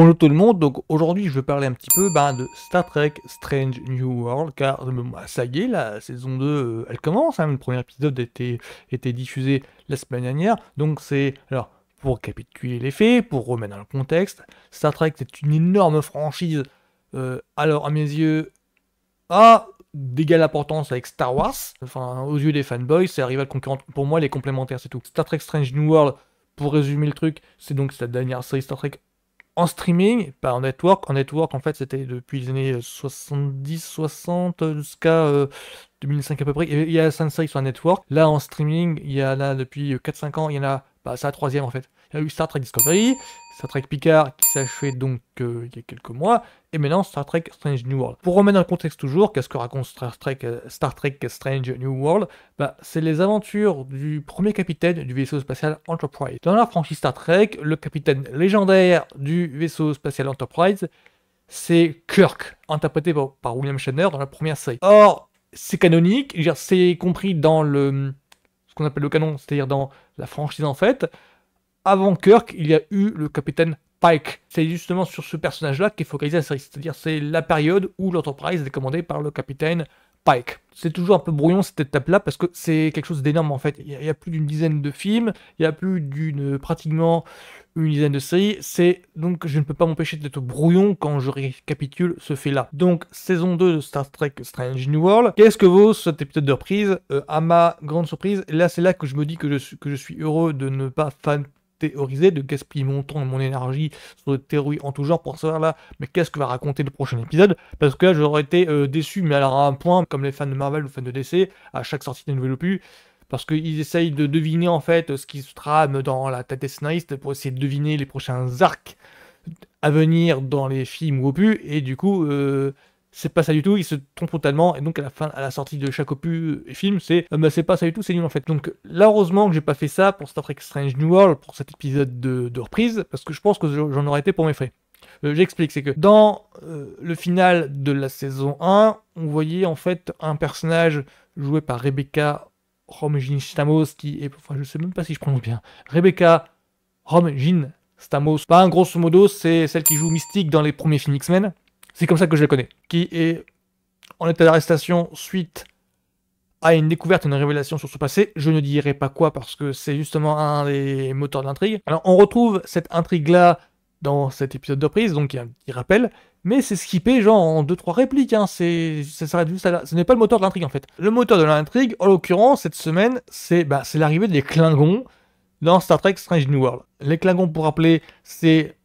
Bonjour tout le monde, donc aujourd'hui je vais parler un petit peu bah, de Star Trek Strange New World, car euh, bah, ça y est, la saison 2 euh, elle commence, hein, le premier épisode était, été diffusé la semaine dernière, donc c'est, alors pour capituler les faits, pour remettre dans le contexte, Star Trek c'est une énorme franchise, euh, alors à mes yeux, à d'égale importance avec Star Wars, enfin aux yeux des fanboys, c'est la rivale concurrente, pour moi les complémentaires c'est tout. Star Trek Strange New World, pour résumer le truc, c'est donc la dernière série Star Trek en streaming, pas en network. En network, en fait, c'était depuis les années 70, euh, 60 jusqu'à 2005 euh, à peu près. Il y a 5 séries sur network. Là, en streaming, il y en a depuis 4-5 euh, ans, il y en a bah, c'est la troisième en fait. Il y a eu Star Trek Discovery, Star Trek Picard qui s'achevait donc euh, il y a quelques mois, et maintenant Star Trek Strange New World. Pour remettre dans le contexte toujours, qu'est-ce que raconte Star Trek, euh, Strange New World bah, C'est les aventures du premier capitaine du vaisseau spatial Enterprise. Dans la franchise Star Trek, le capitaine légendaire du vaisseau spatial Enterprise, c'est Kirk, interprété par, William Shatner dans la première série. Or, c'est canonique, c'est compris dans le qu'on appelle le canon, c'est-à-dire dans la franchise en fait, avant Kirk, il y a eu le capitaine Pike. C'est justement sur ce personnage-là qu'est focalisé la série, c'est-à-dire c'est la période où l'Enterprise est commandée par le capitaine c'est toujours un peu brouillon cette étape-là parce que c'est quelque chose d'énorme en fait. Il y, a, plus d'une dizaine de films, il y a plus d'une pratiquement une dizaine de séries. C'est donc je ne peux pas m'empêcher d'être brouillon quand je récapitule ce fait-là. Donc saison 2 de Star Trek Strange New World. Qu'est-ce que vaut cet épisode de reprise euh, À ma grande surprise, là c'est là que je me dis que je, que je suis heureux de ne pas fan théorisé de gaspiller mon temps et mon énergie sur des théories en tout genre pour savoir là, mais qu'est-ce que va raconter le prochain épisode Parce que là, j'aurais été euh, déçu, mais alors à un point, comme les fans de Marvel ou fans de DC, à chaque sortie d'un nouvel opus, parce qu'ils essayent de deviner en fait ce qui se trame dans la tête des scénaristes pour essayer de deviner les prochains arcs à venir dans les films opus, et du coup, euh, c'est pas ça du tout, il se trompe totalement, et donc à la fin, à la sortie de chaque opus film, c'est euh, bah, c'est pas ça du tout, c'est nul en fait. Donc là, heureusement que j'ai pas fait ça pour Star Trek Strange New World, pour cet épisode de, de reprise, parce que je pense que j'en aurais été pour mes frais. Euh, j'explique, c'est que dans euh, le final de la saison 1, on voyait en fait un personnage joué par Rebecca Romijn Stamos, qui est, enfin je sais même pas si je prononce bien, Rebecca Romijn Stamos, pas bah, grosso modo, c'est celle qui joue Mystique dans les premiers films X-Men, c'est comme ça que je le connais. Qui est en état d'arrestation suite à une découverte, une révélation sur son passé. Je ne dirai pas quoi parce que c'est justement un des moteurs de l'intrigue. Alors on retrouve cette intrigue-là dans cet épisode de prise, donc il y a un rappel, mais c'est skippé genre en 2-3 répliques, hein. c'est, ça s'arrête juste ce n'est pas le moteur de l'intrigue en fait. Le moteur de l'intrigue, en l'occurrence, cette semaine, c'est, bah, c'est l'arrivée des Klingons dans Star Trek Strange New World. Les Klingons, pour rappeler, c'est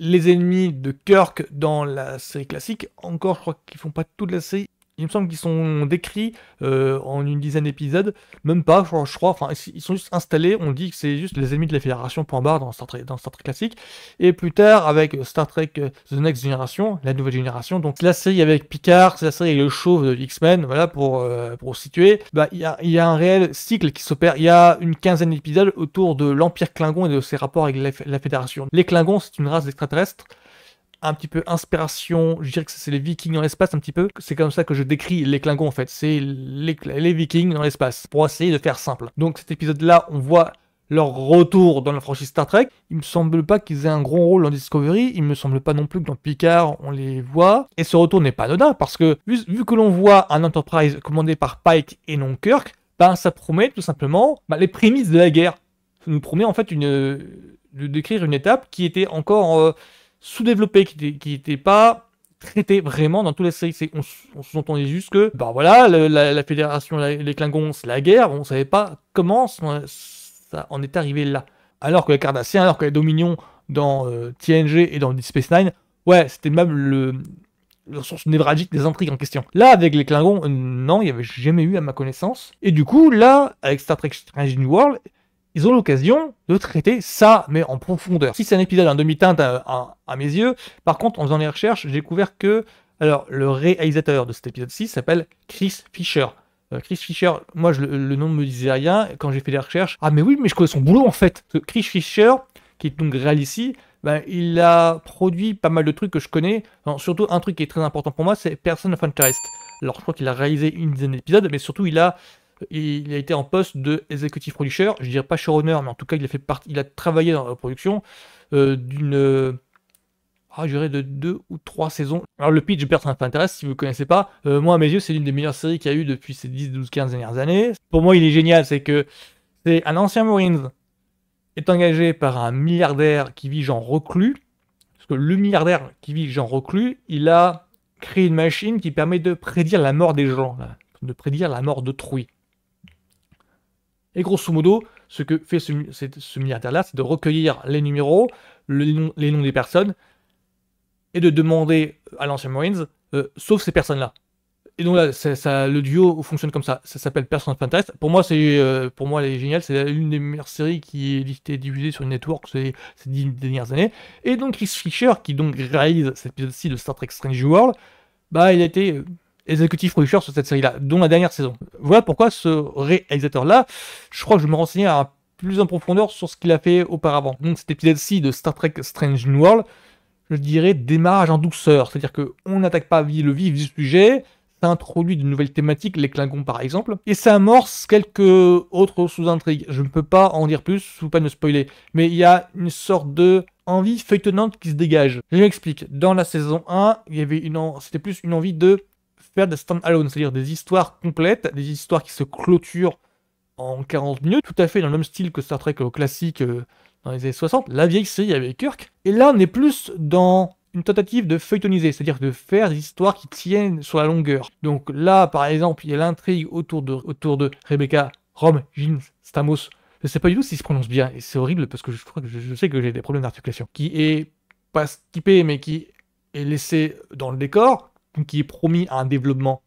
les ennemis de Kirk dans la série classique. Encore, je crois qu'ils font pas toute la série il me semble qu'ils sont décrits euh, en une dizaine d'épisodes, même pas, je, crois, enfin, ils sont juste installés, on dit que c'est juste les ennemis de la Fédération, point barre, dans Star Trek, dans classique, et plus tard, avec Star Trek euh, The Next Generation, la nouvelle génération, donc la série avec Picard, c'est la série avec le chauve de X-Men, voilà, pour, euh, pour situer, bah, il y a, y a, un réel cycle qui s'opère, il y a une quinzaine d'épisodes autour de l'Empire Klingon et de ses rapports avec la, la Fédération. Les Klingons, c'est une race extraterrestre, un petit peu inspiration, je dirais que c'est les vikings dans l'espace un petit peu, c'est comme ça que je décris les Klingons en fait, c'est les, vikings dans l'espace, pour essayer de faire simple. Donc cet épisode-là, on voit leur retour dans la franchise Star Trek. Il me semble pas qu'ils aient un grand rôle dans Discovery, il me semble pas non plus que dans Picard on les voit. Et ce retour n'est pas anodin parce que vu, que l'on voit un Enterprise commandé par Pike et non Kirk, ben ça promet tout simplement ben, les prémices de la guerre. Ça nous promet en fait une, de décrire une étape qui était encore euh, sous-développé, qui n'était pas traité vraiment dans tous les séries. On, on sous-entendait juste que, bah voilà, la, fédération, les Klingons, la guerre, on ne savait pas comment ça, en est arrivé là. Alors que les Cardassiens, alors que les Dominions dans euh, TNG et dans Deep Space Nine, ouais, c'était même le, le névralgique des intrigues en question. Là, avec les Klingons, non, il n'y avait jamais eu à ma connaissance. Et du coup, là, avec Star Trek Strange New World, ils ont l'occasion de traiter ça, mais en profondeur. Si c'est un épisode en demi-teinte euh, à, mes yeux, par contre, en faisant les recherches, j'ai découvert que alors, le réalisateur de cet épisode-ci s'appelle Chris Fisher. Euh, Chris Fisher, moi je, le nom ne me disait rien quand j'ai fait les recherches. Ah mais oui, mais je connais son boulot en fait. Chris Fisher, qui est donc réel ici, ben, il a produit pas mal de trucs que je connais. surtout un truc qui est très important pour moi, c'est Person of Interest. Alors je crois qu'il a réalisé une dizaine d'épisodes, mais surtout il a il a été en poste de executive producer, je dirais pas showrunner, mais en tout cas il a fait partie, il a travaillé dans la production euh, d'une, euh, ah, je de deux ou trois saisons. Alors le pitch ça m'intéresse si vous ne connaissez pas. Euh, moi à mes yeux c'est l'une des meilleures séries qu'il y a eu depuis ces 10, 12, 15 dernières années. Pour moi il est génial, c'est que c'est un ancien Marines est engagé par un milliardaire qui vit genre reclus, parce que le milliardaire qui vit genre reclus, il a créé une machine qui permet de prédire la mort des gens, de prédire la mort d'autrui. Et grosso modo, ce que fait ce, milliardaire-là, c'est de recueillir les numéros, les noms des personnes, et de demander à l'ancien Marines, euh, sauf ces personnes-là. Et donc là, ça, le duo fonctionne comme ça. Ça s'appelle personal Fantasy. Pour moi, c'est, euh, pour moi, elle est géniale. C'est l'une des meilleures séries qui est diffusée sur le network ces, dix dernières années. Et donc Chris Fisher, qui donc réalise cet épisode-ci de Star Trek Strange World, bah, il a été euh, exécutif producteur sur cette série-là, dont la dernière saison. Voilà pourquoi ce réalisateur-là, je crois que je me renseigner à plus en profondeur sur ce qu'il a fait auparavant. Donc cet épisode-ci de Star Trek Strange New World, je dirais démarrage en douceur, c'est-à-dire qu'on n'attaque pas le vif du sujet, ça introduit de nouvelles thématiques, les Klingons par exemple, et ça amorce quelques autres sous-intrigues. Je ne peux pas en dire plus, sous pas de spoiler, mais il y a une sorte de envie feuilletonnante qui se dégage. Je m'explique, dans la saison 1, il y avait une c'était plus une envie de faire des stand-alone, c'est-à-dire des histoires complètes, des histoires qui se clôturent en 40 minutes, tout à fait dans le même style que Star Trek euh, classique euh, dans les années 60, la vieille série avec Kirk. Et là, on est plus dans une tentative de feuilletoniser, c'est-à-dire de faire des histoires qui tiennent sur la longueur. Donc là, par exemple, il y a l'intrigue autour de, autour de Rebecca, Rome, Jean, Stamos. Je ne sais pas du tout s'il se prononce bien, et c'est horrible parce que je, crois que je, sais que j'ai des problèmes d'articulation. Qui est pas skippé, mais qui est laissé dans le décor, qui est promis à un développement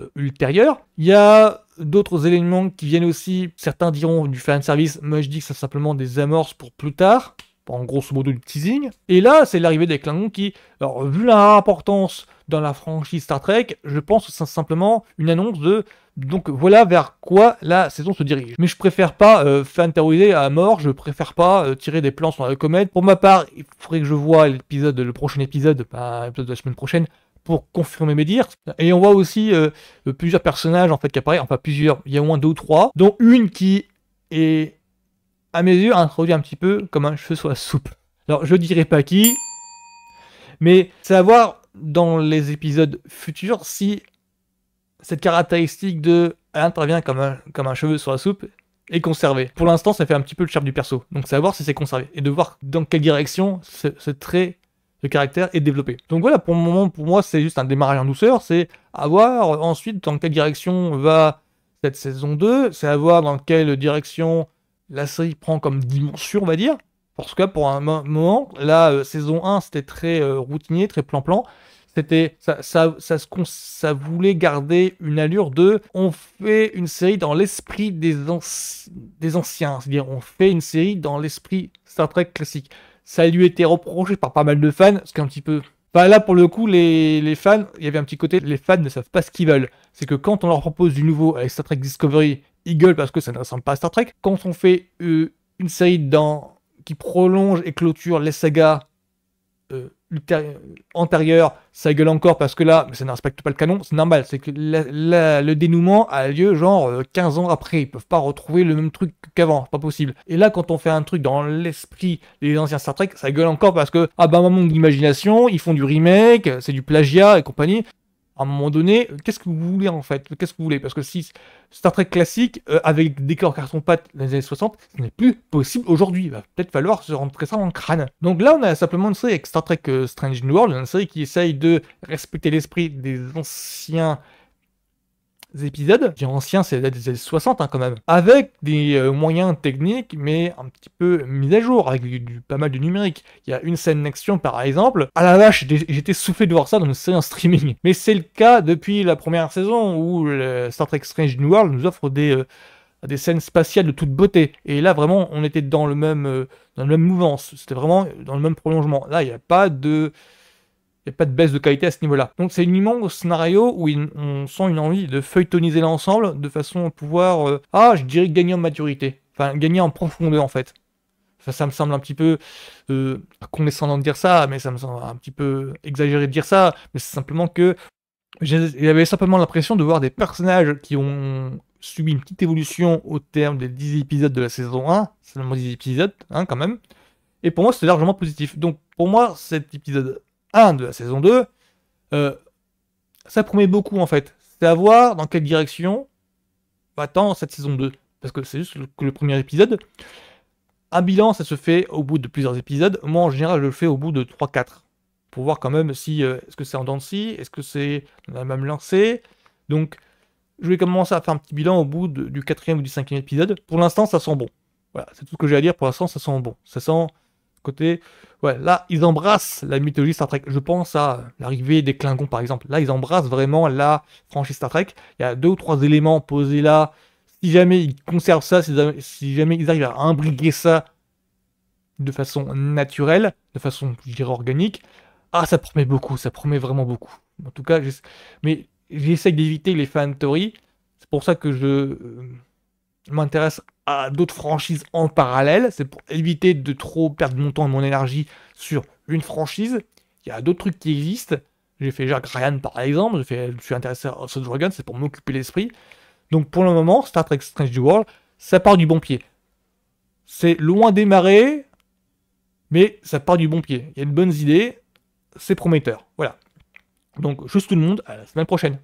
euh, ultérieur. Il y a d'autres éléments qui viennent aussi, certains diront du fan service, moi je dis que c'est simplement des amorces pour plus tard, en grosso modo du teasing. Et là, c'est l'arrivée des Klingons qui, vu leur importance dans la franchise Star Trek, je pense que c'est simplement une annonce de donc voilà vers quoi la saison se dirige. Mais je préfère pas euh, fan terroriser à mort, je préfère pas euh, tirer des plans sur la comète. Pour ma part, il faudrait que je vois l'épisode, le prochain épisode, pas l'épisode de la semaine prochaine, pour confirmer mes dires. Et on voit aussi euh, plusieurs personnages en fait qui apparaissent, enfin plusieurs, il y a au moins deux ou trois, dont une qui est, à mes yeux, introduite un petit peu comme un cheveu sur la soupe. Alors je dirais pas qui, mais c'est dans les épisodes futurs si cette caractéristique de intervient comme un, comme un cheveu sur la soupe est conservée. Pour l'instant, ça fait un petit peu le charme du perso. Donc, savoir si c'est conservé et de voir dans quelle direction ce, ce trait caractère est développé. Donc voilà, pour le moment, pour moi, c'est juste un démarrage en douceur, c'est à voir ensuite dans quelle direction va cette saison 2, c'est à voir dans quelle direction la série prend comme dimension, on va dire. Parce cas, pour un moment, la euh, saison 1, c'était très euh, routinier, très plan-plan. C'était ça, ça, ça, ça, voulait garder une allure de on fait une série dans l'esprit des, des anciens, c'est-à-dire on fait une série dans l'esprit Star Trek classique ça lui été reproché par pas mal de fans, ce qui est un petit peu... Enfin, là, pour le coup, les, fans, il y avait un petit côté, les fans ne savent pas ce qu'ils veulent. C'est que quand on leur propose du nouveau avec Star Trek Discovery, ils gueulent parce que ça ne ressemble pas à Star Trek. Quand on fait euh, une série dans... qui prolonge et clôture les sagas, euh, antérieur, ça gueule encore parce que là, ça ne respecte pas le canon, c'est normal, c'est que le dénouement a lieu genre 15 euh, ans après, ils peuvent pas retrouver le même truc qu'avant, pas possible. Et là, quand on fait un truc dans l'esprit des anciens Star Trek, ça gueule encore parce que, ah bah, maman d'imagination, ils font du remake, c'est du plagiat et compagnie, à un moment donné, qu'est-ce que vous voulez en fait Qu'est-ce que vous voulez Parce que si Star Trek classique, euh, avec des décors carton-pâte les années 60, ce n'est plus possible aujourd'hui. Il va peut-être falloir se rentrer ça en crâne. Donc là, on a simplement une série avec Star Trek euh, Strange New World, une série qui essaye de respecter l'esprit des anciens épisodes, j'ai un anciens, c'est des années 60 hein, quand même, avec des euh, moyens techniques, mais un petit peu mis à jour, avec du, pas mal de numérique. Il y a une scène d'action par exemple, à la vache, j'étais soufflé de voir ça dans une série en streaming. Mais c'est le cas depuis la première saison où le Star Trek Strange New World nous offre des... Euh, des scènes spatiales de toute beauté. Et là, vraiment, on était dans le même, euh, dans le même mouvance. C'était vraiment dans le même prolongement. Là, il n'y a pas de, il n'y a pas de baisse de qualité à ce niveau-là. Donc c'est uniquement immense scénario où on sent une envie de feuilletoniser l'ensemble de façon à pouvoir, euh, ah, je dirais gagner en maturité, enfin gagner en profondeur en fait. Ça, ça me semble un petit peu euh, condescendant de dire ça, mais ça me semble un petit peu exagéré de dire ça. Mais c'est simplement que j'avais simplement l'impression de voir des personnages qui ont subi une petite évolution au terme des 10 épisodes de la saison 1, seulement 10 épisodes hein, quand même. Et pour moi, c'était largement positif. Donc pour moi, cet épisode de la saison 2, euh, ça promet beaucoup en fait. C'est à voir dans quelle direction va t cette saison 2. Parce que c'est juste le, que le premier épisode. Un bilan, ça se fait au bout de plusieurs épisodes. Moi, en général, je le fais au bout de 3-4. Pour voir quand même si euh, est-ce que c'est en dents est-ce que c'est la même lancé Donc, je vais commencer à faire un petit bilan au bout du quatrième ou du cinquième épisode. Pour l'instant, ça sent bon. Voilà, c'est tout ce que j'ai à dire. Pour l'instant, ça sent bon. Ça sent côté, ouais, là, ils embrassent la mythologie Star Trek. Je pense à l'arrivée des Klingons, par exemple. Là, ils embrassent vraiment la franchise Star Trek. Il y a deux ou trois éléments posés là. Si jamais ils conservent ça, si jamais ils arrivent à imbriquer ça de façon naturelle, de façon, je dirais, organique, ah, ça promet beaucoup, ça promet vraiment beaucoup. En tout cas, mais j'essaie d'éviter les fan theories. C'est pour ça que je euh, m'intéresse à d'autres franchises en parallèle. C'est pour éviter de trop perdre mon temps et mon énergie sur une franchise. Il y a d'autres trucs qui existent. J'ai fait Jacques Ryan par exemple. je suis intéressé à House Dragon, c'est pour m'occuper l'esprit. Donc pour le moment, Star Trek Strange World, ça part du bon pied. C'est loin démarré, mais ça part du bon pied. Il y a de bonnes idées, c'est prometteur. Voilà. Donc, juste tout le monde, à la semaine prochaine.